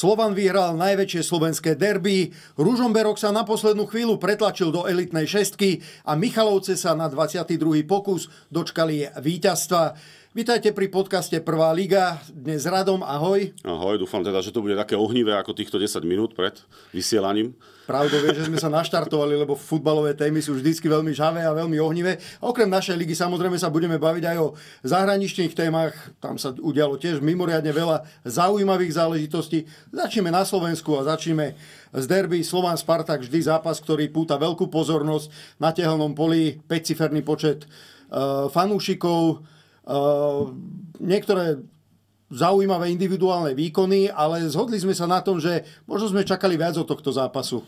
Slovan vyhral najväčšie slovenské derby, Ružomberok sa na poslednú chvíľu pretlačil do elitnej šestky a Michalovce sa na 22. pokus dočkali víťazstva. Vítajte pri podcaste Prvá liga. Dnes radom, ahoj. Ahoj, dúfam teda, že to bude také ohnivé ako týchto 10 minút pred vysielaním. Pravde, vie, že sme sa naštartovali, lebo futbalové témy sú vždycky veľmi žavé a veľmi ohnivé. Okrem našej ligy samozrejme sa budeme baviť aj o zahraničných témach. Tam sa udialo tiež mimoriadne veľa zaujímavých záležitostí. Začneme na Slovensku a začneme z derby Slován Spartak vždy zápas, ktorý púta veľkú pozornosť. Na tehelnom poli 5 počet eh, fanúšikov Ehm, niektoré zaujímavé individuálne výkony, ale zhodli sme sa na tom, že možno sme čakali viac od tohto zápasu.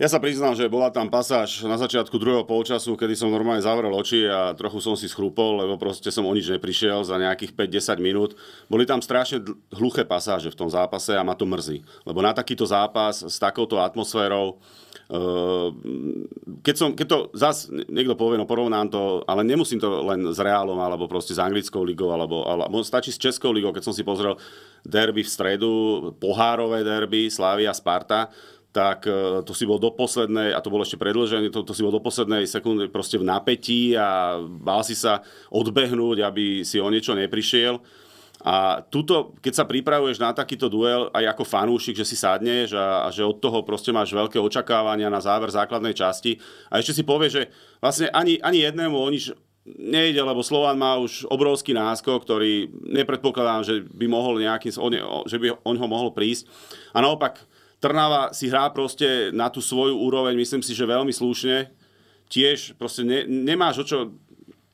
Ja sa priznám, že bola tam pasáž na začiatku druhého polčasu, kedy som normálne zavrel oči a trochu som si schrúpol, lebo proste som o nič neprišiel za nejakých 5-10 minút. Boli tam strašne hluché pasáže v tom zápase a ma to mrzí. Lebo na takýto zápas s takouto atmosférou Ehm, keď, som, keď to zas niekto povie, no porovnám to, ale nemusím to len s Reálom, alebo proste s anglickou ligou, alebo, alebo stačí s českou ligou, keď som si pozrel derby v stredu, pohárové derby, Slavia, Sparta, tak e, to si bol do poslednej, a to bolo ešte predlženie, to, to si bol do poslednej sekundy proste v napätí a bál si sa odbehnúť, aby si o niečo neprišiel a tuto, keď sa pripravuješ na takýto duel aj ako fanúšik, že si sadneš a, a že od toho proste máš veľké očakávania na záver základnej časti a ešte si povie, že vlastne ani, ani jednému o nič nejde, lebo Slován má už obrovský náskok, ktorý nepredpokladám, že by, mohol nejaký, že by o ňo mohol prísť. A naopak, Trnava si hrá proste na tú svoju úroveň, myslím si, že veľmi slušne. Tiež proste ne, nemáš o čo,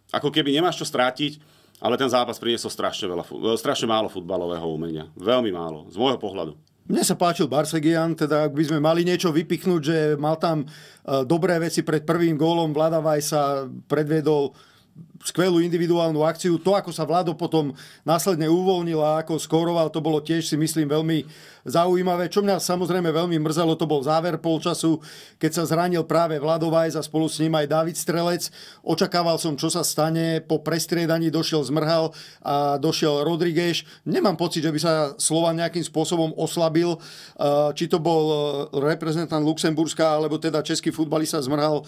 ako keby nemáš čo strátiť ale ten zápas priniesol strašne, veľa, e, strašne málo futbalového umenia. Veľmi málo, z môjho pohľadu. Mne sa páčil Barsegian, teda ak by sme mali niečo vypichnúť, že mal tam e, dobré veci pred prvým gólom, Vladavajsa predvedol skvelú individuálnu akciu. To, ako sa Vlado potom následne uvoľnil a ako skóroval, to bolo tiež si myslím veľmi zaujímavé. Čo mňa samozrejme veľmi mrzelo, to bol záver polčasu, keď sa zranil práve Vladovajs a spolu s ním aj David Strelec. Očakával som, čo sa stane. Po prestriedaní došiel Zmrhal a došiel Rodríguez. Nemám pocit, že by sa Slovan nejakým spôsobom oslabil. Eh, či to bol eh, reprezentant Luxemburska, alebo teda český futbalista Zmrhal. Eh,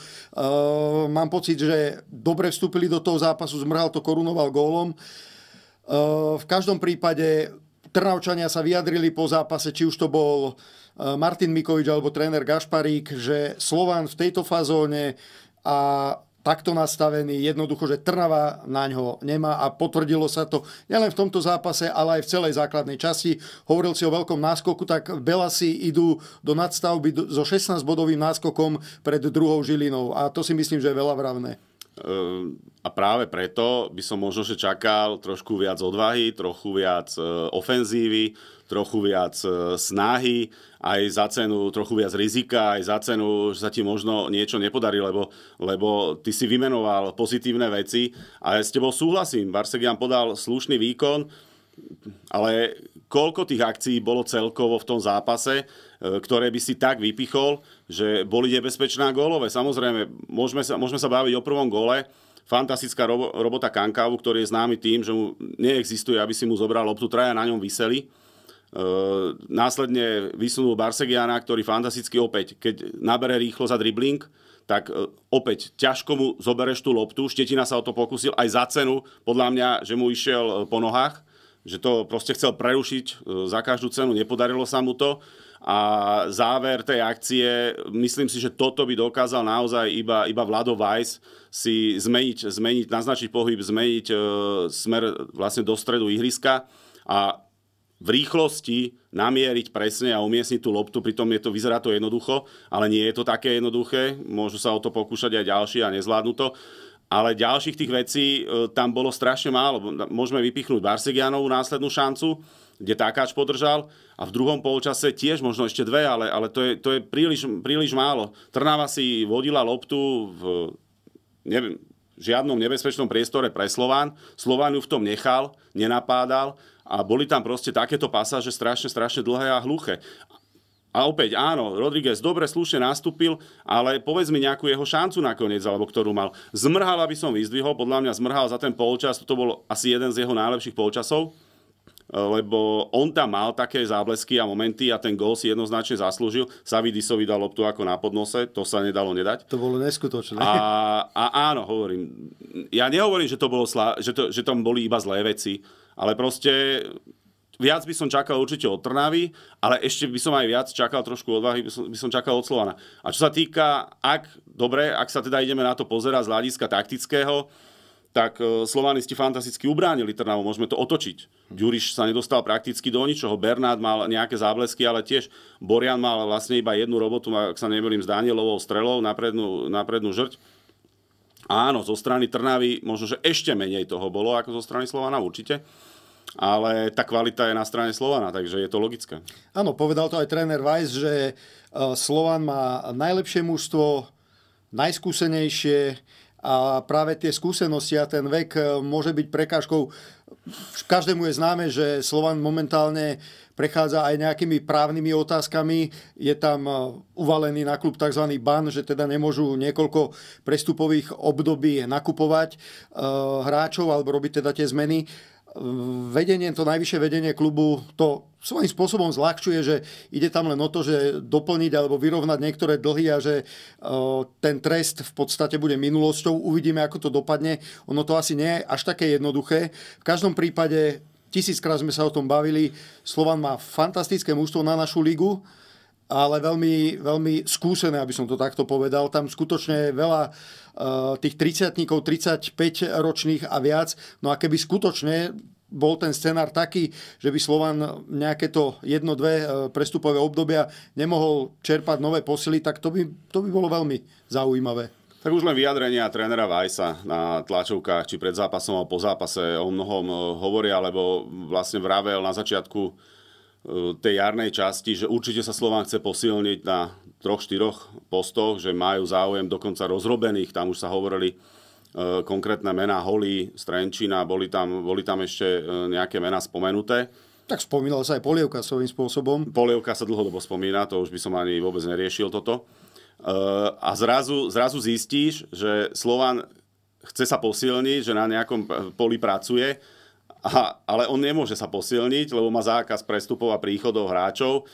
mám pocit, že dobre vstúpili do toho zápasu zmrhal, to korunoval gólom. E, v každom prípade Trnavčania sa vyjadrili po zápase, či už to bol e, Martin Mikovič alebo tréner Gašparík, že Slován v tejto fazóne a takto nastavený, jednoducho, že Trnava na ňo nemá a potvrdilo sa to nielen v tomto zápase, ale aj v celej základnej časti. Hovoril si o veľkom náskoku, tak Belasi idú do nadstavby so 16-bodovým náskokom pred druhou Žilinou a to si myslím, že je veľa vravné. Ehm, a práve preto by som možno, že čakal trošku viac odvahy, trochu viac e, ofenzívy, trochu viac e, snahy, aj za cenu trochu viac rizika, aj za cenu, že sa ti možno niečo nepodarí, lebo, lebo ty si vymenoval pozitívne veci a ja s tebou súhlasím. Barsegian podal slušný výkon, ale koľko tých akcií bolo celkovo v tom zápase, e, ktoré by si tak vypichol, že boli nebezpečná gólové. Samozrejme, môžeme sa, môžeme sa baviť o prvom gole. fantastická robo, robota Kankávu, ktorý je známy tým, že mu neexistuje, aby si mu zobral loptu, traja na ňom vyseli. E, následne vysunul Barsegiana, ktorý fantasticky opäť, keď nabere rýchlo za dribbling, tak e, opäť ťažko mu zobereš tú loptu, Štetina sa o to pokusil aj za cenu, podľa mňa, že mu išiel e, po nohách že to proste chcel prerušiť e, za každú cenu, nepodarilo sa mu to a záver tej akcie, myslím si, že toto by dokázal naozaj iba, iba Vlado Weiss si zmeniť, zmeniť, naznačiť pohyb, zmeniť e, smer vlastne do stredu ihriska a v rýchlosti namieriť presne a umiestniť tú loptu, pritom je to, vyzerá to jednoducho, ale nie je to také jednoduché, môžu sa o to pokúšať aj ďalší a nezvládnu to ale ďalších tých vecí e, tam bolo strašne málo. Môžeme vypichnúť Barsegianovú následnú šancu, kde Takáč podržal a v druhom polčase tiež možno ešte dve, ale, ale to je, to je príliš, príliš málo. Trnava si vodila loptu v neviem, žiadnom nebezpečnom priestore pre Slován. Slován ju v tom nechal, nenapádal a boli tam proste takéto pasáže strašne, strašne dlhé a hluché. A opäť, áno, Rodriguez dobre, slušne nastúpil, ale povedz mi nejakú jeho šancu nakoniec, alebo ktorú mal. Zmrhal, aby som vyzdvihol, podľa mňa zmrhal za ten polčas, to bol asi jeden z jeho najlepších polčasov, lebo on tam mal také záblesky a momenty a ten gól si jednoznačne zaslúžil. Savidisovi dal loptu ako na podnose, to sa nedalo nedať. To bolo neskutočné. A, a áno, hovorím, ja nehovorím, že to, bolo sla, že, to, že tam boli iba zlé veci, ale proste viac by som čakal určite od Trnavy, ale ešte by som aj viac čakal trošku odvahy, by som, by som čakal od Slovana. A čo sa týka, ak, dobre, ak sa teda ideme na to pozerať z hľadiska taktického, tak e, Slovanisti fantasticky ubránili Trnavu, môžeme to otočiť. Ďuriš sa nedostal prakticky do ničoho, Bernard mal nejaké záblesky, ale tiež Borian mal vlastne iba jednu robotu, ak sa nemýlim, s Danielovou strelou na prednú, na prednú žrť. Áno, zo strany Trnavy možno, že ešte menej toho bolo ako zo strany Slovana, určite ale tá kvalita je na strane Slovana, takže je to logické. Áno, povedal to aj tréner Weiss, že e, Slovan má najlepšie mužstvo, najskúsenejšie a práve tie skúsenosti a ten vek e, môže byť prekážkou. Každému je známe, že Slovan momentálne prechádza aj nejakými právnymi otázkami. Je tam e, uvalený na klub tzv. ban, že teda nemôžu niekoľko prestupových období nakupovať hráčov alebo robiť teda tie zmeny vedenie, to najvyššie vedenie klubu to svojím spôsobom zľahčuje, že ide tam len o to, že doplniť alebo vyrovnať niektoré dlhy a že e, ten trest v podstate bude minulosťou. Uvidíme, ako to dopadne. Ono to asi nie je až také jednoduché. V každom prípade tisíckrát sme sa o tom bavili. Slovan má fantastické mužstvo na našu ligu ale veľmi, veľmi skúsené, aby som to takto povedal. Tam skutočne je veľa e, tých 30 35 ročných a viac. No a keby skutočne bol ten scenár taký, že by Slovan nejaké to jedno, dve e, prestupové obdobia nemohol čerpať nové posily, tak to by, to by bolo veľmi zaujímavé. Tak už len vyjadrenia trénera Vajsa na tlačovkách, či pred zápasom a po zápase o mnohom e, hovoria, lebo vlastne vravel na začiatku E, tej jarnej časti, že určite sa Slován chce posilniť na troch, štyroch postoch, že majú záujem dokonca rozrobených, tam už sa hovorili e, konkrétne mená Holí, Strenčina, boli tam, boli tam ešte e, nejaké mená spomenuté. Tak spomínala sa aj polievka svojím spôsobom. Polievka sa dlhodobo spomína, to už by som ani vôbec neriešil toto. A zrazu, zrazu zistíš, že Slován chce sa posilniť, že na nejakom poli pracuje, a, ale on nemôže sa posilniť, lebo má zákaz prestupov a príchodov hráčov.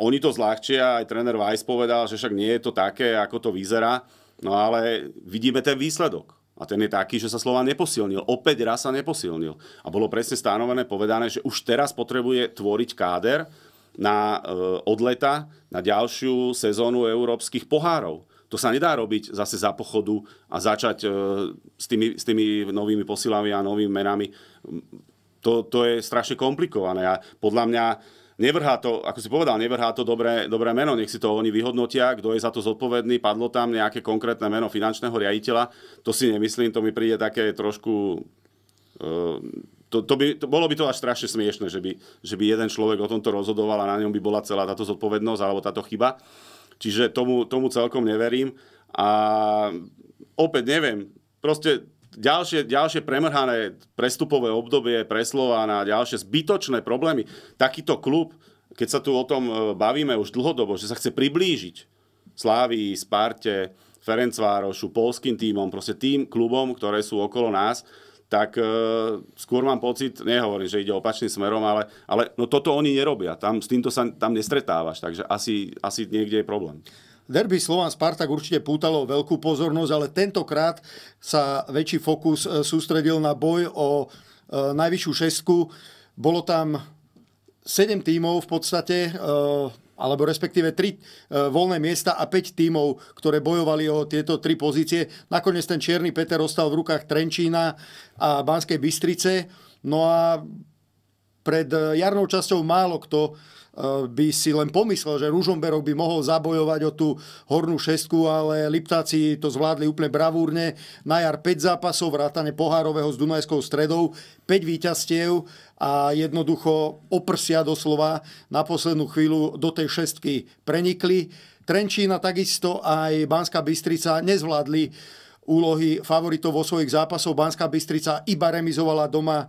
Oni to zľahčia, aj tréner Weiss povedal, že však nie je to také, ako to vyzerá. No ale vidíme ten výsledok. A ten je taký, že sa Slován neposilnil. Opäť raz sa neposilnil. A bolo presne stanovené, povedané, že už teraz potrebuje tvoriť káder na e, odleta na ďalšiu sezónu európskych pohárov. To sa nedá robiť zase za pochodu a začať e, s, tými, s tými novými posilami a novými menami to, to je strašne komplikované a podľa mňa nevrhá to, ako si povedal, nevrhá to dobré, dobré meno, nech si to oni vyhodnotia, kto je za to zodpovedný, padlo tam nejaké konkrétne meno finančného riaditeľa, to si nemyslím, to mi príde také trošku... Uh, to, to by, to, bolo by to až strašne smiešne, že by, že by jeden človek o tomto rozhodoval a na ňom by bola celá táto zodpovednosť alebo táto chyba. Čiže tomu, tomu celkom neverím. A opäť neviem, proste ďalšie, ďalšie premrhané prestupové obdobie pre Slovana, ďalšie zbytočné problémy. Takýto klub, keď sa tu o tom e, bavíme už dlhodobo, že sa chce priblížiť Slávii, Sparte, Ferencvárošu, polským tímom, proste tým klubom, ktoré sú okolo nás, tak e, skôr mám pocit, nehovorím, že ide opačným smerom, ale, ale no toto oni nerobia. Tam, s týmto sa tam nestretávaš, takže asi, asi niekde je problém. Derby Slován Spartak určite pútalo veľkú pozornosť, ale tentokrát sa väčší fokus e, sústredil na boj o e, najvyššiu šestku. Bolo tam 7 tímov v podstate, e, alebo respektíve 3 voľné miesta a 5 tímov, ktoré bojovali o tieto 3 pozície. Nakoniec ten Čierny Peter ostal v rukách Trenčína a Banskej Bystrice. No a pred jarnou časťou málo kto Eh, by si len pomyslel, že Ružomberok by mohol zabojovať o tú hornú šestku, ale Liptáci to zvládli úplne bravúrne. Na jar 5 zápasov, vrátane pohárového s Dunajskou stredou, 5 víťazstiev a jednoducho oprsia doslova na poslednú chvíľu do tej šestky prenikli. Trenčína takisto aj Banská Bystrica nezvládli úlohy favoritov vo svojich zápasoch. Banská Bystrica iba remizovala doma e,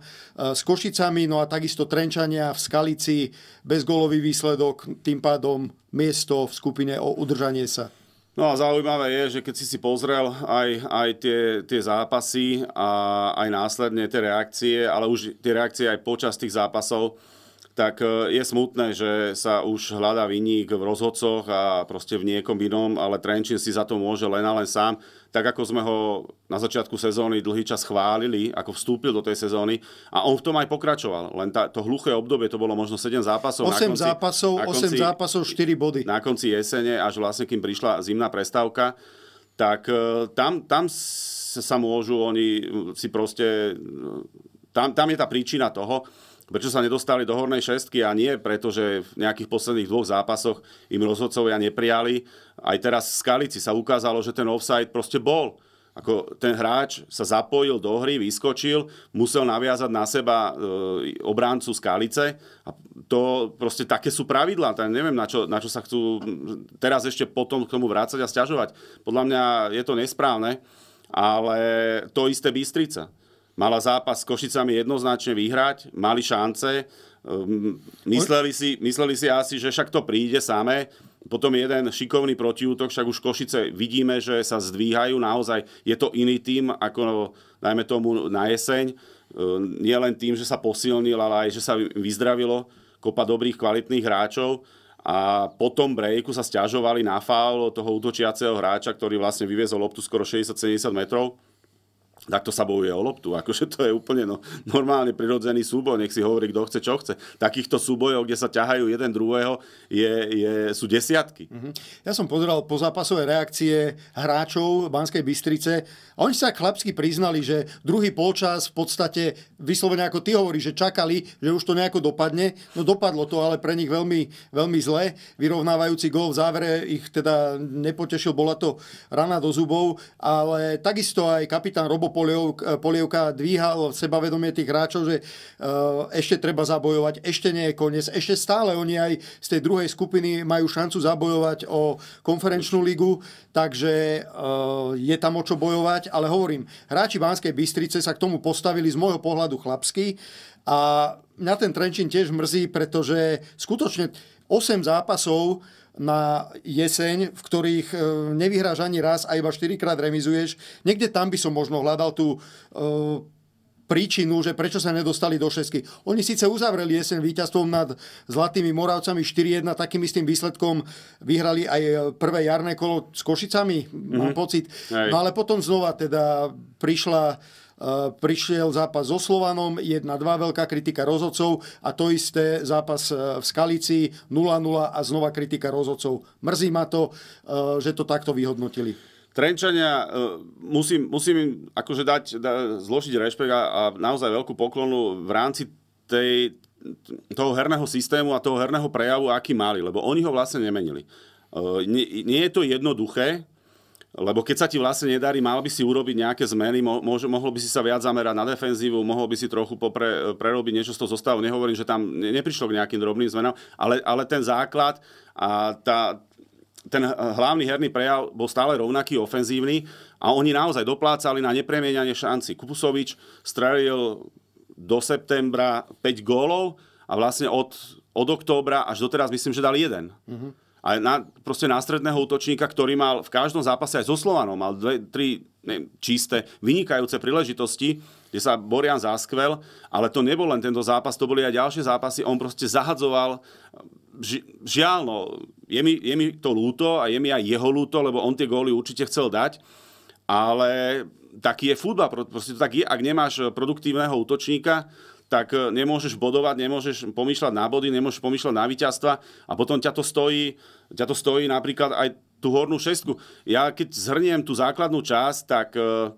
s Košicami, no a takisto Trenčania v Skalici bezgolový výsledok, tým pádom miesto v skupine o udržanie sa. No a zaujímavé je, že keď si si pozrel aj, aj tie, tie zápasy a aj následne tie reakcie, ale už tie reakcie aj počas tých zápasov, tak e, je smutné, že sa už hľadá vinník v rozhodcoch a proste v niekom inom, ale Trenčín si za to môže len a len sám. Tak ako sme ho na začiatku sezóny dlhý čas chválili, ako vstúpil do tej sezóny a on v tom aj pokračoval. Len tá, to hluché obdobie, to bolo možno 7 zápasov. 8 konci, zápasov, konci, 8 zápasov, 4 body. Na konci jesene, až vlastne kým prišla zimná prestávka, tak e, tam, tam sa môžu oni si proste... E, tam, tam je tá príčina toho, Prečo sa nedostali do hornej šestky a nie, pretože v nejakých posledných dvoch zápasoch im rozhodcovia neprijali. Aj teraz v Skalici sa ukázalo, že ten offside proste bol. Ako ten hráč sa zapojil do hry, vyskočil, musel naviazať na seba e, obráncu Skalice a to proste také sú pravidlá. Tak neviem, na čo, na čo sa chcú teraz ešte potom k tomu vrácať a stiažovať. Podľa mňa je to nesprávne, ale to isté Bystrica mala zápas s Košicami jednoznačne vyhrať, mali šance, ehm, mysleli si, mysleli si asi, že však to príde samé, potom jeden šikovný protiútok, však už Košice vidíme, že sa zdvíhajú, naozaj je to iný tým, ako dajme tomu na jeseň, ehm, nie len tým, že sa posilnil, ale aj, že sa vyzdravilo kopa dobrých, kvalitných hráčov a po tom breaku sa stiažovali na faul toho útočiaceho hráča, ktorý vlastne vyviezol loptu skoro 60-70 metrov takto sa bojuje o loptu. Akože to je úplne no, normálny prirodzený súboj, nech si hovorí, kto chce, čo chce. Takýchto súbojov, kde sa ťahajú jeden druhého, je, je, sú desiatky. Mm-hmm. Ja som pozeral pozápasové reakcie hráčov Banskej Bystrice. oni sa chlapsky priznali, že druhý polčas v podstate, vyslovene ako ty hovoríš, že čakali, že už to nejako dopadne. No dopadlo to, ale pre nich veľmi, veľmi zle. Vyrovnávajúci gol v závere ich teda nepotešil, bola to rana do zubov, ale takisto aj kapitán Robo Eh, polievka, polievka dvíhal sebavedomie tých hráčov, že eh, ešte treba zabojovať, ešte nie je koniec, ešte stále oni aj z tej druhej skupiny majú šancu zabojovať o konferenčnú ligu, takže eh, je tam o čo bojovať, ale hovorím, hráči Banskej Bystrice sa k tomu postavili z môjho pohľadu chlapsky a na ten Trenčín tiež mrzí, pretože skutočne 8 zápasov na jeseň, v ktorých e, nevyhráš ani raz a iba 4 krát remizuješ. Niekde tam by som možno hľadal tú e, príčinu, že prečo sa nedostali do šesky. Oni síce uzavreli jeseň víťazstvom nad Zlatými Moravcami 4-1, takým istým výsledkom vyhrali aj e, prvé jarné kolo s Košicami, mm-hmm. mám mhm. pocit. Aj. No ale potom znova teda prišla prišiel zápas so Slovanom, 1-2, veľká kritika rozhodcov a to isté zápas e, v Skalici, 0-0 a znova kritika rozhodcov. Mrzí ma to, e, že to takto vyhodnotili. Trenčania, e, musím, musím im akože dať, da, zložiť rešpekt a, a naozaj veľkú poklonu v rámci tej, toho herného systému a toho herného prejavu, aký mali, lebo oni ho vlastne nemenili. Nie, nie je to jednoduché, lebo keď sa ti vlastne nedarí, mal by si urobiť nejaké zmeny, mo- mohol by si sa viac zamerať na defenzívu, mohol by si trochu popre- prerobiť niečo z toho zostavu. Nehovorím, že tam neprišlo k nejakým drobným zmenám, ale, ale ten základ a tá, ten hlavný herný prejav bol stále rovnaký, ofenzívny a oni naozaj doplácali na nepremienianie šanci. Kupusovič strelil do septembra 5 gólov a vlastne od, od októbra až doteraz myslím, že dal jeden. Mm-hmm. A na, proste nástredného útočníka, ktorý mal v každom zápase aj so Slovanom, mal dve, tri neviem, čisté, vynikajúce príležitosti, kde sa Borian zaskvel, ale to nebol len tento zápas, to boli aj ďalšie zápasy, on proste zahadzoval, ži, žiaľ, no, je mi, je mi to lúto a je mi aj jeho lúto, lebo on tie góly určite chcel dať, ale taký je futbal, proste to tak je, ak nemáš produktívneho útočníka, tak e, nemôžeš bodovať, nemôžeš pomýšľať na body, nemôžeš pomýšľať na víťazstva a potom ťa to stojí, ťa to stojí napríklad aj tú hornú šestku. Ja keď zhrniem tú základnú časť, tak uh,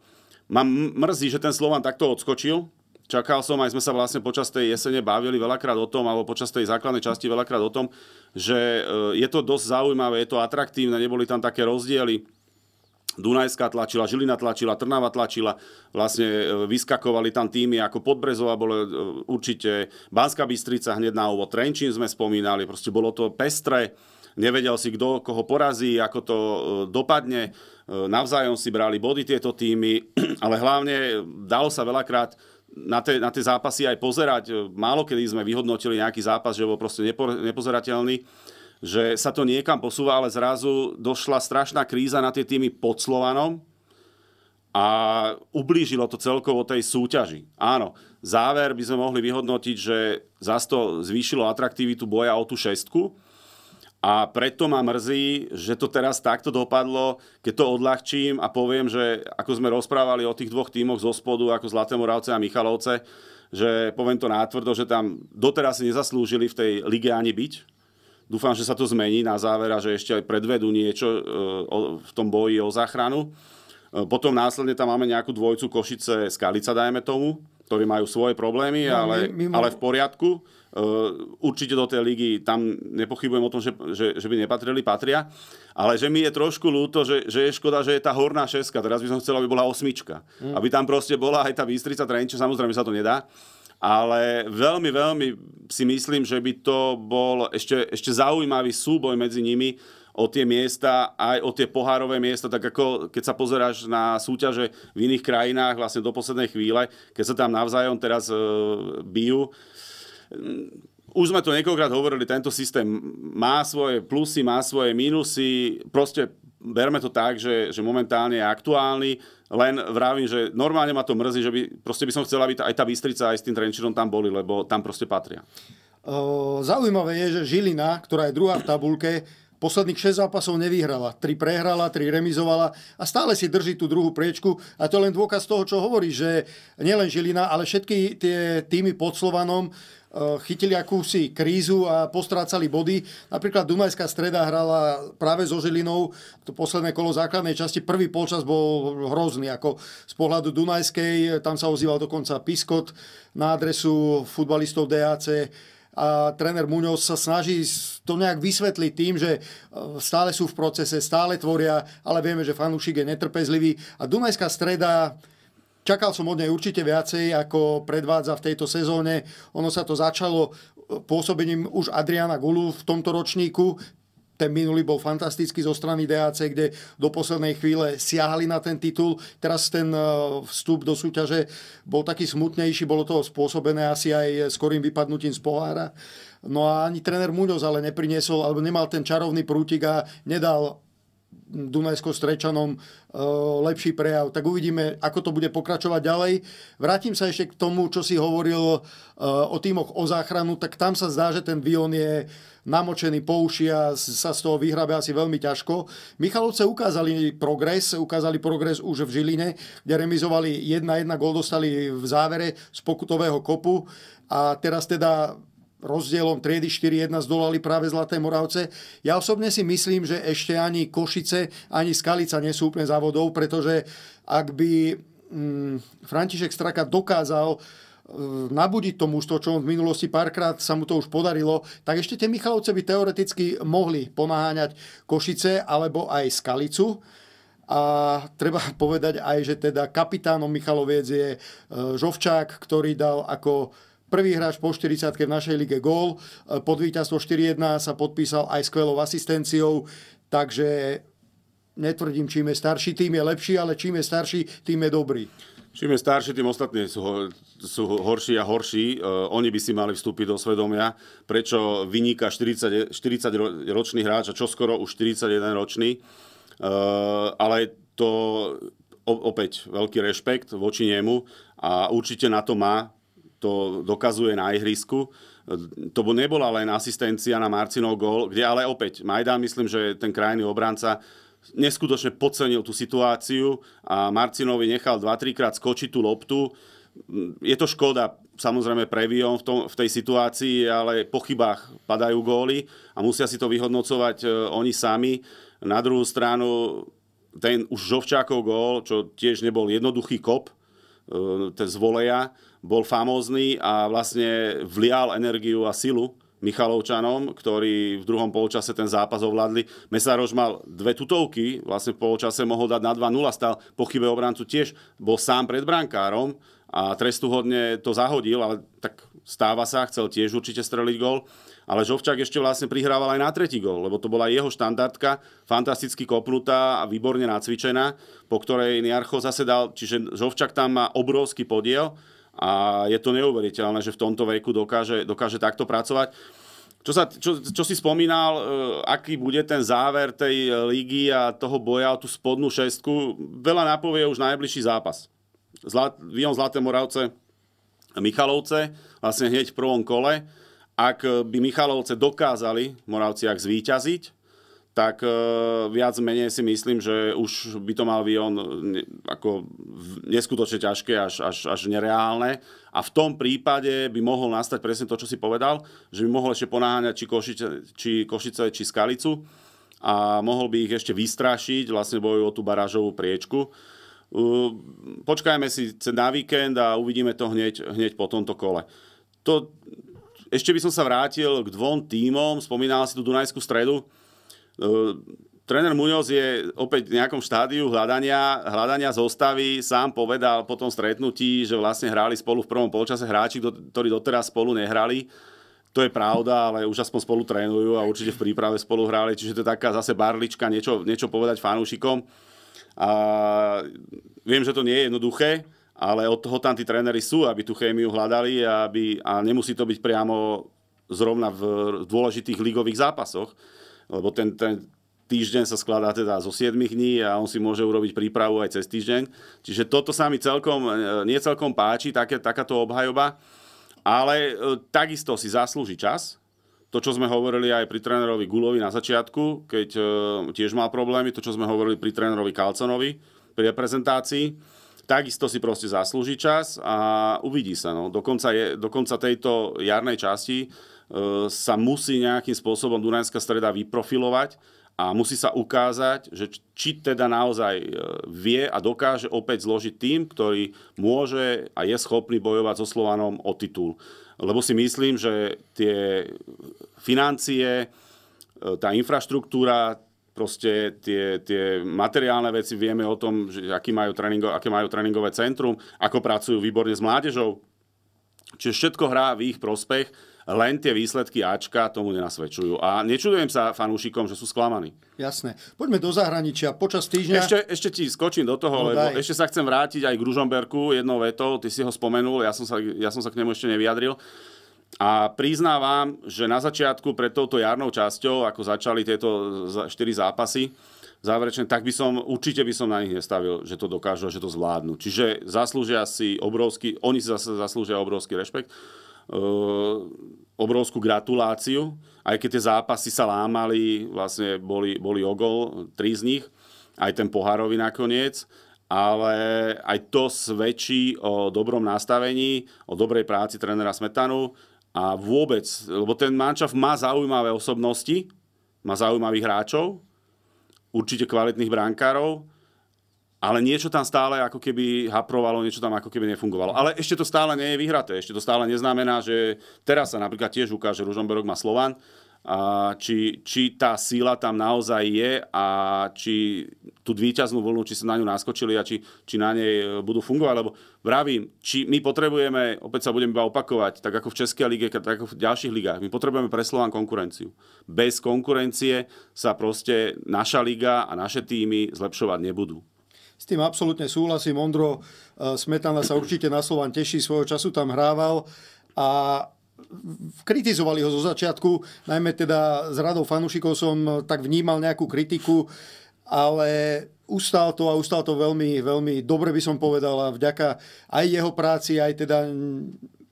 ma mrzí, že ten Slovan takto odskočil. Čakal som, aj sme sa vlastne počas tej jesene bavili veľakrát o tom, alebo počas tej základnej časti veľakrát o tom, že uh, je to dosť zaujímavé, je to atraktívne, neboli tam také rozdiely Dunajská tlačila, Žilina tlačila, Trnava tlačila, vlastne e, vyskakovali tam týmy ako Podbrezova, bolo e, určite Banská Bystrica hneď na úvod, Trenčín sme spomínali, proste bolo to pestre, nevedel si, kto koho porazí, ako to e, dopadne, navzájom si brali body tieto týmy, ale hlavne dalo sa veľakrát na tie, na tie zápasy aj pozerať. Málo kedy sme vyhodnotili nejaký zápas, že bol proste nepo, nepozerateľný že sa to niekam posúva, ale zrazu došla strašná kríza na tie týmy pod Slovanom a ublížilo to celkovo tej súťaži. Áno, záver by sme mohli vyhodnotiť, že zase to zvýšilo atraktivitu boja o tú šestku a preto ma mrzí, že to teraz takto dopadlo, keď to odľahčím a poviem, že ako sme rozprávali o tých dvoch týmoch zo spodu, ako Zlaté Moravce a Michalovce, že poviem to nátvrdo, že tam doteraz si nezaslúžili v tej lige ani byť, Dúfam, že sa to zmení na záver a že ešte aj predvedú niečo e, v tom boji o záchranu. E, potom následne tam máme nejakú dvojcu Košice, Skalica, dajme tomu, ktorí majú svoje problémy, no, ale, mimo... ale v poriadku. E, určite do tej ligy tam nepochybujem o tom, že, že, že by nepatrili, patria. Ale že mi je trošku ľúto, že, že je škoda, že je tá horná šeska. Teraz by som chcel, aby bola osmička. Mm. Aby tam proste bola aj tá výstrica, Trenčín, samozrejme sa to nedá ale veľmi, veľmi si myslím, že by to bol ešte, ešte zaujímavý súboj medzi nimi o tie miesta, aj o tie pohárové miesta, tak ako keď sa pozeráš na súťaže v iných krajinách vlastne do poslednej chvíle, keď sa tam navzájom teraz e, bijú. Mm, už sme to niekoľkrát hovorili, tento systém má svoje plusy, má svoje minusy, proste berme to tak, že, že momentálne je aktuálny, len vravím, že normálne ma to mrzí, že by, proste by som chcel, aby aj tá Bystrica, aj s tým Trenčinom tam boli, lebo tam proste patria. Zaujímavé je, že Žilina, ktorá je druhá v tabulke, posledných 6 zápasov nevyhrala. 3 prehrala, 3 remizovala a stále si drží tú druhú priečku. A to je len dôkaz toho, čo hovorí, že nielen Žilina, ale všetky tie týmy pod Slovanom Eh, chytili akúsi krízu a postrácali body. Napríklad Dunajská streda hrala práve so Žilinou, to posledné kolo základnej časti, prvý polčas bol hrozný, ako z pohľadu Dunajskej, tam sa ozýval dokonca Piskot na adresu futbalistov DAC a tréner Muñoz sa snaží to nejak vysvetliť tým, že eh, stále sú v procese, stále tvoria, ale vieme, že fanúšik je netrpezlivý a Dunajská streda Čakal som od nej určite viacej, ako predvádza v tejto sezóne. Ono sa to začalo e, pôsobením už Adriana Gulu v tomto ročníku. Ten minulý bol fantastický zo strany DAC, kde do poslednej chvíle siahali na ten titul. Teraz ten e, vstup do súťaže bol taký smutnejší, bolo to spôsobené asi aj skorým vypadnutím z pohára. No a ani tréner Muňoz ale nepriniesol, alebo nemal ten čarovný prútik a nedal Dunajsko-Strečanom e, lepší prejav. Tak uvidíme, ako to bude pokračovať ďalej. Vrátim sa ešte k tomu, čo si hovoril e, o týmoch o záchranu. Tak tam sa zdá, že ten Vion je namočený po uši a sa z toho vyhrabe asi veľmi ťažko. Michalovce ukázali progres, ukázali progres už v Žiline, kde remizovali 1-1, gol dostali v závere z pokutového kopu a teraz teda rozdielom triedy 4-1 zdolali práve Zlaté Moravce. Ja osobne si myslím, že ešte ani Košice, ani Skalica nie sú úplne závodov, pretože ak by mm, František Straka dokázal e, nabudiť tomu to, čo on v minulosti párkrát sa mu to už podarilo, tak ešte tie Michalovce by teoreticky mohli pomáhaňať Košice alebo aj Skalicu. A treba povedať aj, že teda kapitánom Michaloviec je e, Žovčák, ktorý dal ako Prvý hráč po 40 v našej lige gól. E, pod víťazstvo 4-1 sa podpísal aj skvelou asistenciou. Takže netvrdím, čím je starší, tým je lepší, ale čím je starší, tým je dobrý. Čím je starší, tým ostatní sú, sú horší a horší. E, oni by si mali vstúpiť do svedomia, prečo vyniká 40, 40 hráč a čoskoro už 41 ročný. E, ale to opäť veľký rešpekt voči nemu a určite na to má to dokazuje na ihrisku. To nebola len asistencia na Marcinov gól, kde ale opäť Majdan, myslím, že ten krajný obranca neskutočne podcenil tú situáciu a Marcinovi nechal 2-3 krát skočiť tú loptu. Je to škoda, samozrejme previon v, tom, v tej situácii, ale po chybách padajú góly a musia si to vyhodnocovať e, oni sami. Na druhú stranu ten už Žovčákov gól, čo tiež nebol jednoduchý kop, E, ten z voleja, bol famózny a vlastne vlial energiu a silu Michalovčanom, ktorí v druhom polčase ten zápas ovládli. Mesároš mal dve tutovky, vlastne v polčase mohol dať na 2-0, stal po chybe obrancu tiež, bol sám pred brankárom a trestuhodne to zahodil, ale tak Stáva sa, chcel tiež určite streliť gol, ale Žovčák ešte vlastne prihrával aj na tretí gol, lebo to bola jeho štandardka, fantasticky kopnutá a výborne nacvičená, po ktorej Niarcho zase dal, čiže Žovčák tam má obrovský podiel a je to neuveriteľné, že v tomto veku dokáže, dokáže takto pracovať. Čo, sa, čo, čo si spomínal, e, aký bude ten záver tej e, ligy a toho boja o tú spodnú šestku, veľa napovie už najbližší zápas. Zlat, Vion Zlaté Moravce, Michalovce vlastne hneď v prvom kole. Ak e, by Michalovce dokázali Moravciach zvíťaziť, tak e, viac menej si myslím, že už by to mal výon e, ako neskutočne ťažké až, až, až nereálne. A v tom prípade by mohol nastať presne to, čo si povedal, že by mohol ešte ponáhaňať či Košice, či, Košice, či Skalicu a mohol by ich ešte vystrašiť vlastne boju o tú barážovú priečku. Počkajme si na víkend a uvidíme to hneď, hneď po tomto kole to, ešte by som sa vrátil k dvom tímom, spomínal si tú Dunajskú stredu. Uh, tréner Muñoz je opäť v nejakom štádiu hľadania, hľadania zostavy. Sám povedal po tom stretnutí, že vlastne hrali spolu v prvom polčase hráči, ktorí doteraz spolu nehrali. To je pravda, ale už aspoň spolu trénujú a určite v príprave spolu hrali, čiže to je taká zase barlička, niečo, niečo povedať fanúšikom. A viem, že to nie je jednoduché, ale od toho tam tí tréneri sú, aby tú chémiu hľadali a, aby, a nemusí to byť priamo zrovna v dôležitých ligových zápasoch, lebo ten, ten týždeň sa skladá teda zo 7 dní a on si môže urobiť prípravu aj cez týždeň. Čiže toto sa mi celkom, e, nie celkom páči, také, takáto obhajoba, ale e, takisto si zaslúži čas, to, čo sme hovorili aj pri trénerovi Gulovi na začiatku, keď e, tiež mal problémy, to, čo sme hovorili pri trénerovi Kalconovi pri reprezentácii, takisto si proste zaslúži čas a uvidí sa. No. Dokonca, je, dokonca tejto jarnej časti e, sa musí nejakým spôsobom Dunajská streda vyprofilovať a musí sa ukázať, že či teda naozaj e, vie a dokáže opäť zložiť tým, ktorý môže a je schopný bojovať so Slovanom o titul. Lebo si myslím, že tie financie, e, tá infraštruktúra, proste tie, tie materiálne veci, vieme o tom, že aký majú tréningo, aké majú tréningové centrum, ako pracujú výborne s mládežou. Čiže všetko hrá v ich prospech, len tie výsledky Ačka tomu nenasvedčujú. A nečudujem sa fanúšikom, že sú sklamaní. Jasné. Poďme do zahraničia. Počas týždňa... Ešte, ešte ti skočím do toho, no, lebo daj. ešte sa chcem vrátiť aj k Ružomberku jednou vetou. Ty si ho spomenul, ja som sa, ja som sa k nemu ešte nevyjadril. A priznávam, že na začiatku pred touto jarnou časťou, ako začali tieto 4 zápasy, záverečne, tak by som, určite by som na nich nestavil, že to dokážu a že to zvládnu. Čiže zaslúžia si obrovský, oni si zase zaslúžia obrovský rešpekt, uh, obrovskú gratuláciu, aj keď tie zápasy sa lámali, vlastne boli, boli ogol, tri z nich, aj ten pohárový nakoniec, ale aj to svedčí o dobrom nastavení, o dobrej práci trénera Smetanu, a vôbec, lebo ten mančaf má zaujímavé osobnosti, má zaujímavých hráčov, určite kvalitných brankárov, ale niečo tam stále ako keby haprovalo, niečo tam ako keby nefungovalo. Ale ešte to stále nie je vyhraté, ešte to stále neznamená, že teraz sa napríklad tiež ukáže, Ružomberok má Slovan a či, či tá síla tam naozaj je a či tú výťaznú vlnu, či sa na ňu naskočili a či, či na nej e, budú fungovať. Lebo vravím, či my potrebujeme, opäť sa budem iba opakovať, tak ako v Českej lige, tak ako v ďalších ligách, my potrebujeme pre Slován konkurenciu. Bez konkurencie sa proste naša liga a naše týmy zlepšovať nebudú. S tým absolútne súhlasím. Ondro e, Smetana sa určite na Slován teší, svojho času tam hrával a kritizovali ho zo začiatku, najmä teda s radou fanúšikov som eh, tak vnímal nejakú kritiku, ale ustal to a ustal to veľmi, veľmi dobre by som povedal a vďaka aj jeho práci, aj teda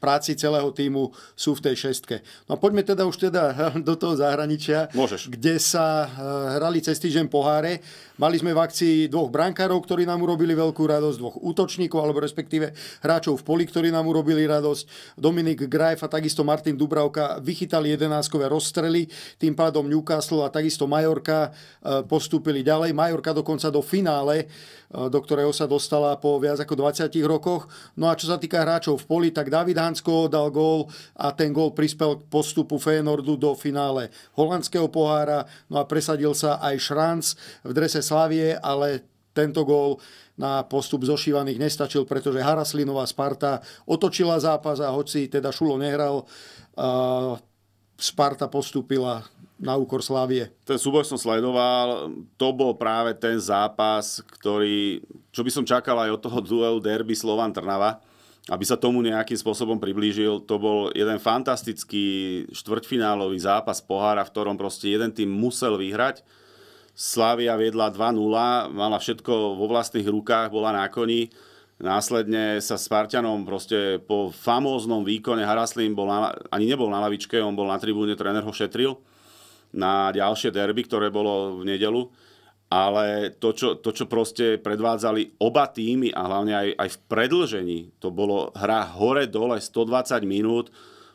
práci celého týmu sú v tej šestke. No a poďme teda už teda do toho zahraničia, Môžeš. kde sa eh, hrali cez týždeň poháre Mali sme v akcii dvoch brankárov, ktorí nám urobili veľkú radosť, dvoch útočníkov, alebo respektíve hráčov v poli, ktorí nám urobili radosť. Dominik Grajf a takisto Martin Dubravka vychytali jedenáskové rozstrely, tým pádom Newcastle a takisto Majorka e, postúpili ďalej. Majorka dokonca do finále, e, do ktorého sa dostala po viac ako 20 rokoch. No a čo sa týka hráčov v poli, tak David Hansko dal gól a ten gól prispel k postupu Feyenoordu do finále holandského pohára. No a presadil sa aj Šranc v drese Slavie, ale tento gól na postup zošívaných nestačil, pretože Haraslinová Sparta otočila zápas a hoci teda Šulo nehral, Sparta postúpila na úkor Slavie. Ten súboj som sledoval, to bol práve ten zápas, ktorý, čo by som čakal aj od toho duelu derby Slovan Trnava, aby sa tomu nejakým spôsobom priblížil, to bol jeden fantastický štvrťfinálový zápas pohára, v ktorom proste jeden tým musel vyhrať Slavia viedla 2-0, mala všetko vo vlastných rukách, bola na koni. Následne sa Spartanom proste po famóznom výkone Haraslín bol na, ani nebol na lavičke, on bol na tribúne, tréner ho šetril na ďalšie derby, ktoré bolo v nedelu. Ale to čo, to, čo proste predvádzali oba týmy a hlavne aj, aj v predlžení, to bolo hra hore-dole 120 minút,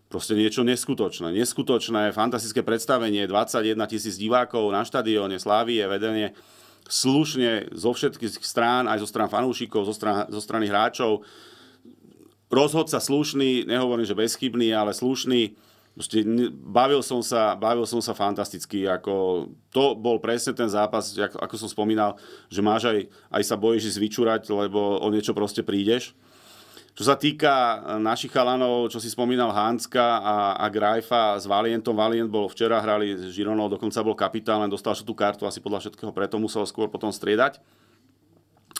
proste niečo neskutočné. Neskutočné, fantastické predstavenie, 21 tisíc divákov na štadióne, Slávie, vedenie slušne zo všetkých strán, aj zo strán fanúšikov, zo, strán, zo strany hráčov. Rozhodca slušný, nehovorím, že bezchybný, ale slušný. Proste bavil som sa, bavil som sa fantasticky. Ako, to bol presne ten zápas, ako, ako som spomínal, že máš aj, aj sa bojíš zvyčurať, lebo o niečo proste prídeš čo sa týka e, našich chalanov, čo si spomínal Hánska a, a Grajfa s Valientom, Valient bol včera, hrali s Žironou, dokonca bol kapitán, len dostal tú kartu, asi podľa všetkého preto musel skôr potom striedať.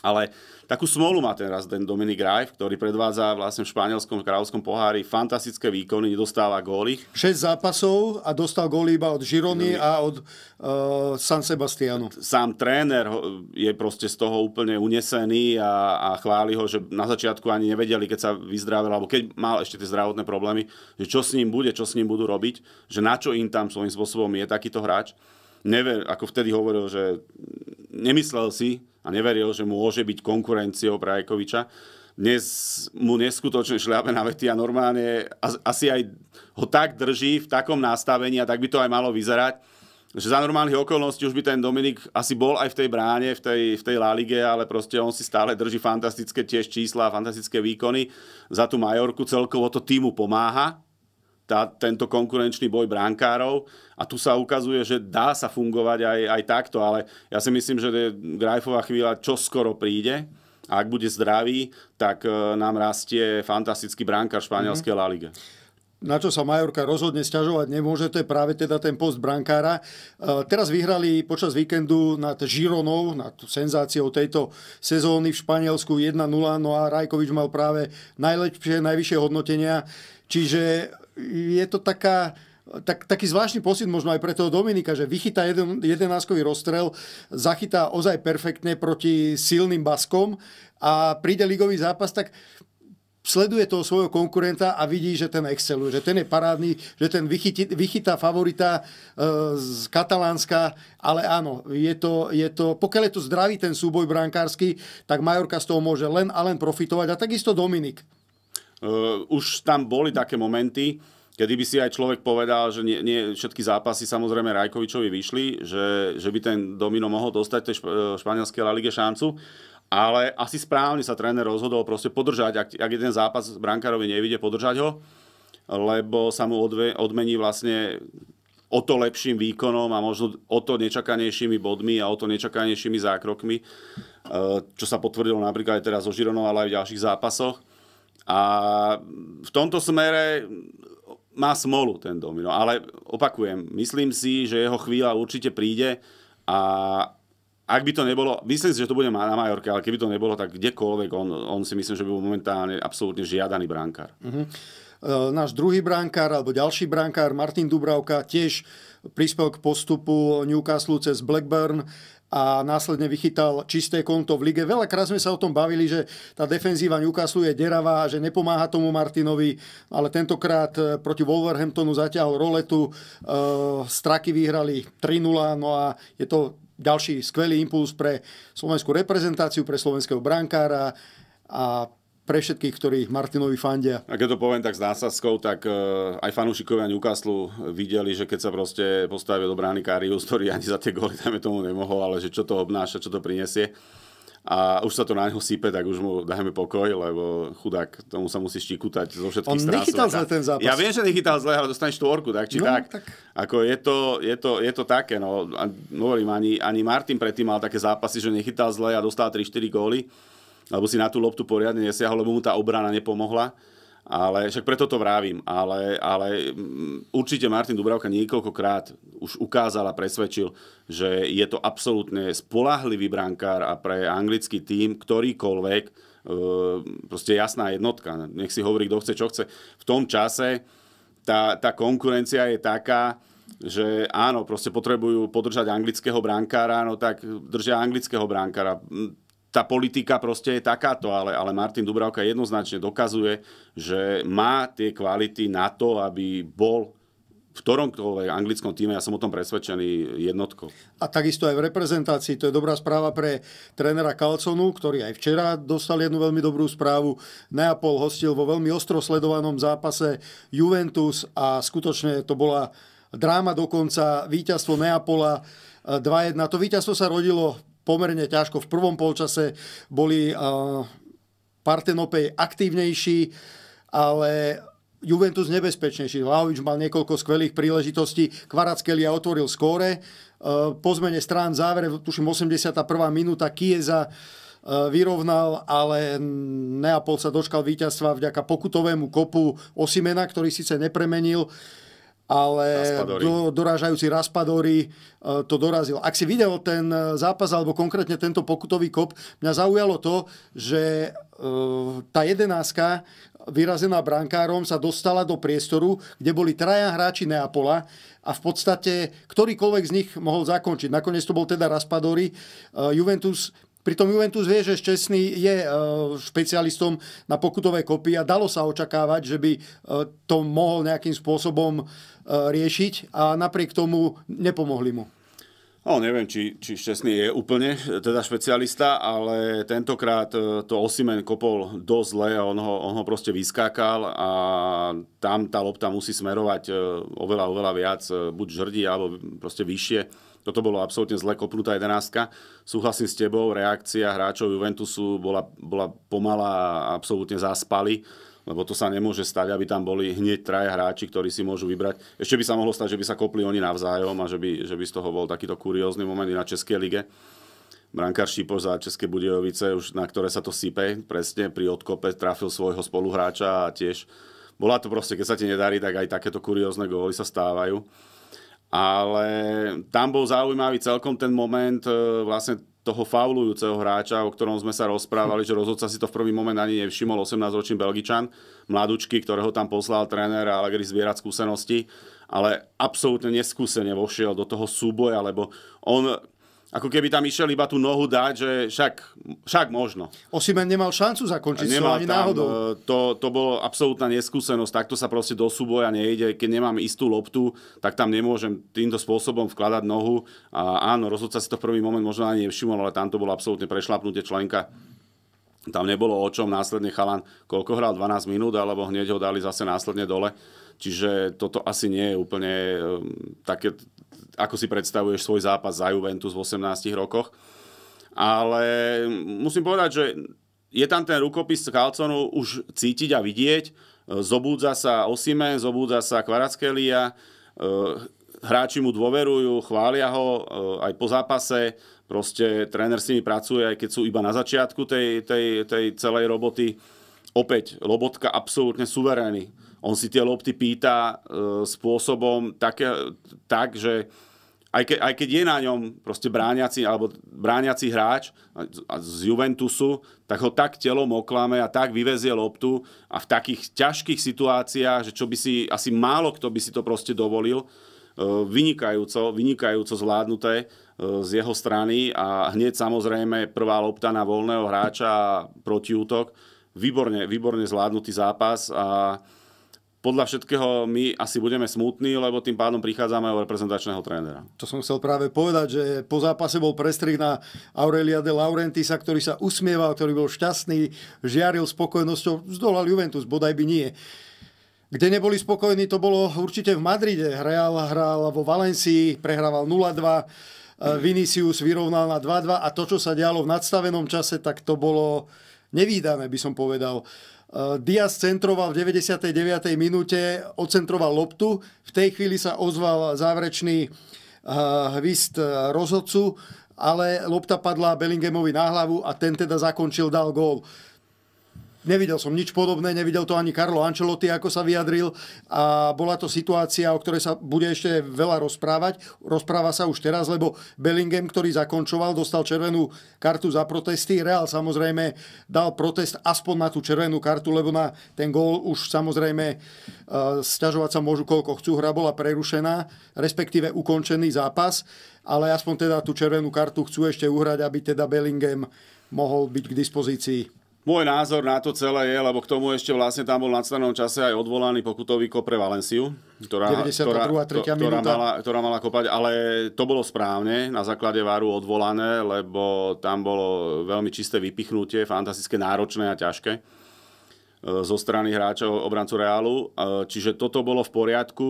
Ale takú smolu má ten raz ten Dominik Rajf, ktorý predvádza vlastne v španielskom kráľovskom pohári fantastické výkony, nedostáva góly. 6 zápasov a dostal góly iba od Žirony no, a od uh, San Sebastianu. Sám tréner je proste z toho úplne unesený a, a chváli ho, že na začiatku ani nevedeli, keď sa vyzdravil, alebo keď mal ešte tie zdravotné problémy, že čo s ním bude, čo s ním budú robiť, že na čo im tam svojím spôsobom je takýto hráč Never, ako vtedy hovoril, že nemyslel si a neveril, že môže byť konkurenciou Brajkoviča. Dnes mu neskutočne šľape na vety a normálne asi aj ho tak drží v takom nastavení a tak by to aj malo vyzerať, že za normálnych okolností už by ten Dominik asi bol aj v tej bráne, v tej, v tej La ale proste on si stále drží fantastické tiež čísla a fantastické výkony. Za tú Majorku celkovo to týmu pomáha, tá, tento konkurenčný boj bránkárov a tu sa ukazuje, že dá sa fungovať aj, aj takto, ale ja si myslím, že Grajfová chvíľa čo skoro príde a ak bude zdravý, tak e, nám rastie fantastický brankár španielskej mm-hmm. La Liga na čo sa Majorka rozhodne stiažovať nemôže, to je práve teda ten post brankára. E, teraz vyhrali počas víkendu nad Žironou, nad senzáciou tejto sezóny v Španielsku 1-0, no a Rajkovič mal práve najlepšie, najvyššie hodnotenia. Čiže je to taká, tak, taký zvláštny pocit možno aj pre toho Dominika, že vychytá jeden, jedenáskový rozstrel, zachytá ozaj perfektne proti silným baskom a príde ligový zápas, tak sleduje toho svojho konkurenta a vidí, že ten exceluje, že ten je parádny, že ten vychyti, vychytá favorita e, z Katalánska, ale áno, je to, je to, pokiaľ je to zdravý ten súboj brankársky, tak Majorka z toho môže len a len profitovať a takisto Dominik. Eh, už tam boli také momenty, kedy by si aj človek povedal, že nie, nie všetky zápasy samozrejme Rajkovičovi vyšli, že, že by ten domino mohol dostať tej eh, španielskej La Ligue šancu, ale asi správne sa tréner rozhodol proste podržať, ak, ak jeden zápas brankárovi nevidie, podržať ho, lebo sa mu odve, odmení vlastne o to lepším výkonom a možno o to nečakanejšími bodmi a o to nečakanejšími zákrokmi, eh, čo sa potvrdilo napríklad aj teraz o Žironov, ale aj v ďalších zápasoch. A v tomto smere má smolu ten domino, ale opakujem, myslím si, že jeho chvíľa určite príde a ak by to nebolo, myslím si, že to bude na Majorke, ale keby to nebolo, tak kdekoľvek, on, on si myslím, že by bol momentálne absolútne žiadaný brankár. Uh-huh. Mhm. E, náš druhý brankár, alebo ďalší brankár, Martin Dubravka, tiež prispel k postupu Newcastle cez Blackburn a následne vychytal čisté konto v lige. Veľakrát sme sa o tom bavili, že tá defenzíva Newcastle je deravá, že nepomáha tomu Martinovi, ale tentokrát eh, proti Wolverhamptonu zatiahol roletu, e, straky vyhrali 3-0, no a je to ďalší skvelý impuls pre slovenskú reprezentáciu, pre slovenského brankára a pre všetkých, ktorí Martinovi fandia. A keď to poviem tak s násadskou, tak uh, aj fanúšikovia Newcastle videli, že keď sa proste postavil do brány Karius, ktorý ani za tie góly dajme tomu nemohol, ale že čo to obnáša, čo to prinesie. A už sa to na neho sype, tak už mu dajme pokoj, lebo chudák, tomu sa musí štikutať zo všetkých On nechytal zle ten zápas. Ja viem, že nechytal zle, ale dostane orku, tak či no, tak. tak. Ako je to, je to, je to také, no. A, hovorím, ani, ani Martin predtým mal také zápasy, že nechytal zle a dostal 3-4 góly alebo si na tú loptu poriadne nesiahol, lebo mu tá obrana nepomohla. Ale však preto to vravím, ale, ale mm, určite Martin Dubravka niekoľkokrát už ukázal a presvedčil, že je to absolútne spolahlivý brankár a pre anglický tím ktorýkoľvek e, proste jasná jednotka. Nech si hovorí, kto chce, čo chce. V tom čase tá, tá konkurencia je taká, že áno, proste potrebujú podržať anglického brankára, no tak držia anglického brankára tá politika proste je takáto, ale, ale Martin Dubravka jednoznačne dokazuje, že má tie kvality na to, aby bol v ktoromkoľvek anglickom týme, ja som o tom presvedčený jednotkou. A takisto aj v reprezentácii, to je dobrá správa pre trénera Kalconu, ktorý aj včera dostal jednu veľmi dobrú správu. Neapol hostil vo veľmi ostro sledovanom zápase Juventus a skutočne to bola dráma dokonca, víťazstvo Neapola 2-1. Eh, to víťazstvo sa rodilo pomerne ťažko. V prvom polčase boli Partenopej aktívnejší, ale Juventus nebezpečnejší. Vlaovič mal niekoľko skvelých príležitostí. Kvaratskhelia otvoril skóre. E, po zmene strán závere, tuším 81. minúta, Kieza e, vyrovnal, ale Neapol sa dočkal víťazstva vďaka pokutovému kopu Osimena, ktorý síce nepremenil, ale dorážajúci Raspadori e, to dorazil. Ak si videl ten e, zápas, alebo konkrétne tento pokutový kop, mňa zaujalo to, že e, tá jedenáska vyrazená brankárom sa dostala do priestoru, kde boli traja hráči Neapola a v podstate ktorýkoľvek z nich mohol zakončiť. Nakoniec to bol teda Raspadori. Juventus Pritom Juventus vie, že Šťastný je e, špecialistom na pokutové kopy a dalo sa očakávať, že by e, to mohol nejakým spôsobom e, riešiť a napriek tomu nepomohli mu. No, neviem, či, či Šťastný je úplne teda špecialista, ale tentokrát to Osimen kopol dosť zle a on ho, on ho proste vyskákal a tam tá lopta musí smerovať oveľa, oveľa viac, buď žrdí, alebo proste vyššie toto bolo absolútne zle kopnutá jedenáctka. Súhlasím s tebou, reakcia hráčov Juventusu bola, bola pomalá a absolútne zaspali lebo to sa nemôže stať, aby tam boli hneď traje hráči, ktorí si môžu vybrať. Ešte by sa mohlo stať, že by sa kopli oni navzájom a že by, že by z toho bol takýto kuriózny moment na Českej lige. Brankár Šípoš za České Budejovice, už na ktoré sa to sype, presne pri odkope trafil svojho spoluhráča a tiež bola to proste, keď sa ti nedarí, tak aj takéto kuriózne góly sa stávajú. Ale tam bol zaujímavý celkom ten moment e, vlastne toho faulujúceho hráča, o ktorom sme sa rozprávali, že rozhodca si to v prvý moment ani nevšimol, 18-ročný Belgičan, mladučky, ktorého tam poslal tréner Allegri zbierať skúsenosti, ale absolútne neskúsene vošiel do toho súboja, lebo on ako keby tam išiel iba tú nohu dať, že však, však možno. Osimen nemal šancu zakončiť nemal ani tam, náhodou. E, to, to bolo absolútna neskúsenosť, takto sa proste do súboja nejde. Keď nemám istú loptu, tak tam nemôžem týmto spôsobom vkladať nohu. A áno, rozhodca si to v prvý moment možno ani nevšimol, ale tam to bolo absolútne prešlapnutie členka. Tam nebolo o čom, následne chalan, koľko hral, 12 minút, alebo hneď ho dali zase následne dole. Čiže toto asi nie je úplne ehm, také, ako si predstavuješ svoj zápas za Juventus v 18 rokoch. Ale musím povedať, že je tam ten rukopis Kalconu už cítiť a vidieť. Ehm, zobúdza sa Osime, zobúdza sa Kvarackelia, ehm, hráči mu dôverujú, chvália ho aj po zápase, proste tréner s nimi pracuje, aj keď sú iba na začiatku tej, tej, tej celej roboty. Opäť, Lobotka absolútne suverénny on si tie lopty pýta e, spôsobom tak, tak že aj, ke, aj keď je na ňom proste brániaci, alebo brániaci hráč z Juventusu, tak ho tak telom oklame a tak vyvezie loptu a v takých ťažkých situáciách, že čo by si, asi málo kto by si to proste dovolil, e, vynikajúco, vynikajúco zvládnuté e, z jeho strany a hneď samozrejme prvá lopta na voľného hráča protiútok. Výborne, výborne zvládnutý zápas a podľa všetkého my asi budeme smutní, lebo tým pádom prichádzame o reprezentačného trénera. To som chcel práve povedať, že po zápase bol prestrih na Aurelia de Laurentisa, ktorý sa usmieval, ktorý bol šťastný, žiaril spokojnosťou, zdolal Juventus, bodaj by nie. Kde neboli spokojní, to bolo určite v Madride. Real hral vo Valencii, prehrával 0-2, eh, Vinicius vyrovnal na 2-2 a to, čo sa dialo v nadstavenom čase, tak to bolo nevýdané, by som povedal. Uh, Eh, Diaz centroval v 99. minúte, ocentroval loptu. V tej chvíli sa ozval záverečný eh, hvist eh, rozhodcu, ale lopta padla Bellinghamovi na hlavu a ten teda zakončil, dal gól. Nevidel som nič podobné, nevidel to ani Carlo Ancelotti, ako sa vyjadril a bola to situácia, o ktorej sa bude ešte veľa rozprávať. Rozpráva sa už teraz, lebo Bellingham, ktorý zakončoval, dostal červenú kartu za protesty. Real samozrejme dal protest aspoň na tú červenú kartu, lebo na ten gól už samozrejme e, sťažovať sa môžu koľko chcú. Hra bola prerušená, respektíve ukončený zápas, ale aspoň teda tú červenú kartu chcú ešte uhrať, aby teda Bellingham mohol byť k dispozícii môj názor na to celé je, lebo k tomu ešte vlastne tam bol na nadstanom čase aj odvolaný pokutový kop pre Valenciu, ktorá, 92, ktorá, ktorá, ktorá, mala, ktorá mala kopať, ale to bolo správne, na základe varu odvolané, lebo tam bolo veľmi čisté vypichnutie, fantastické, náročné a ťažké e, zo strany hráčov obrancu Reálu, e, čiže toto bolo v poriadku.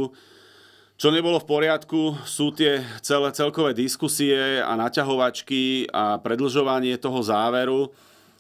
Čo nebolo v poriadku, sú tie celé, celkové diskusie a naťahovačky a predlžovanie toho záveru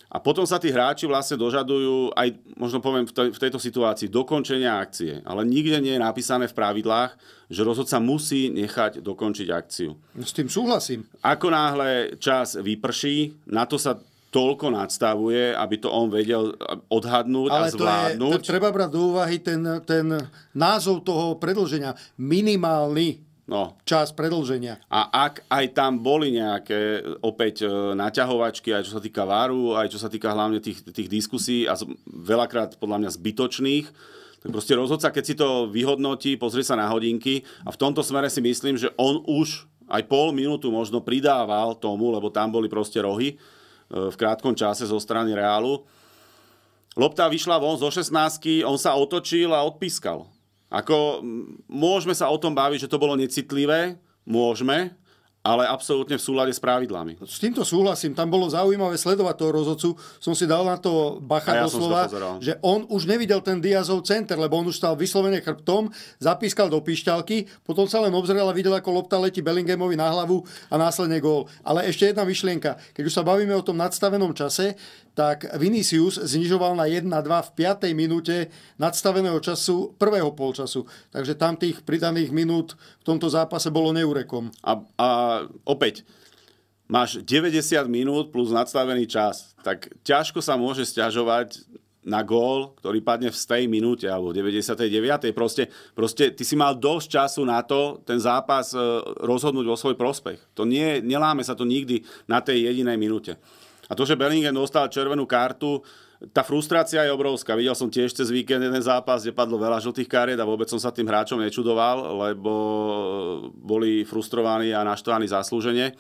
a potom sa tí hráči vlastne dožadujú, aj možno poviem v, tej, v tejto situácii, dokončenia akcie. Ale nikde nie je napísané v pravidlách, že rozhodca musí nechať dokončiť akciu. No s tým súhlasím. Ako náhle čas vyprší, na to sa toľko nadstavuje, aby to on vedel odhadnúť Ale a zvládnuť. Ale treba brať do úvahy ten, ten názov toho predlženia. Minimálny No. Čas predlženia. A ak aj tam boli nejaké opäť e, naťahovačky, aj čo sa týka váru, aj čo sa týka hlavne tých, tých diskusí a veľakrát podľa mňa zbytočných, tak proste rozhodca, keď si to vyhodnotí, pozrie sa na hodinky a v tomto smere si myslím, že on už aj pol minútu možno pridával tomu, lebo tam boli proste rohy e, v krátkom čase zo strany Reálu. Lopta vyšla von zo 16, on sa otočil a odpískal. Ako, môžeme sa o tom baviť, že to bolo necitlivé, môžeme, ale absolútne v súlade s pravidlami. S týmto súhlasím. Tam bolo zaujímavé sledovať toho rozhodcu. Som si dal na to bacha ja doslova, že on už nevidel ten Diazov center, lebo on už stal vyslovene chrbtom, zapískal do píšťalky, potom sa len obzrel a videl, ako lopta letí Bellinghamovi na hlavu a následne gól. Ale ešte jedna myšlienka. Keď už sa bavíme o tom nadstavenom čase, tak Vinicius znižoval na 1-2 v 5. minúte nadstaveného času prvého polčasu. Takže tam tých pridaných minút v tomto zápase bolo neurekom. A, a opäť, máš 90 minút plus nadstavený čas, tak ťažko sa môže stiažovať na gól, ktorý padne v tej minúte alebo 99. Proste, proste ty si mal dosť času na to ten zápas e, rozhodnúť vo svoj prospech. To nie, neláme sa to nikdy na tej jedinej minúte. A to, že Bellingham dostal červenú kartu, uh, tá frustrácia je obrovská. Videl som tiež cez víkend jeden zápas, kde padlo veľa žltých kariet a vôbec som sa tým hráčom nečudoval, lebo boli frustrovaní a naštvaní zaslúžene.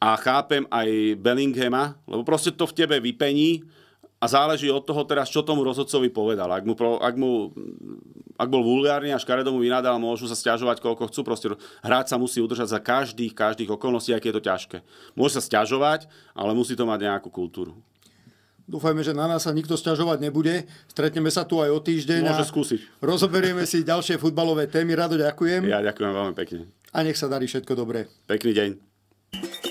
A chápem aj Bellinghama, lebo proste to v tebe vypení a záleží od toho teraz, čo tomu rozhodcovi povedal. Ak mu, ak mu ak bol vulgárny a škaredomu vynadal, môžu sa stiažovať koľko chcú. Proste hráč sa musí udržať za každých, každých okolností, aké je to ťažké. Môže sa stiažovať, ale musí to mať nejakú kultúru. Dúfajme, že na nás sa nikto sťažovať nebude. Stretneme sa tu aj o týždeň. Môže skúsiť. Rozoberieme si ďalšie futbalové témy. Rado ďakujem. Ja ďakujem veľmi pekne. A nech sa darí všetko dobré. Pekný deň.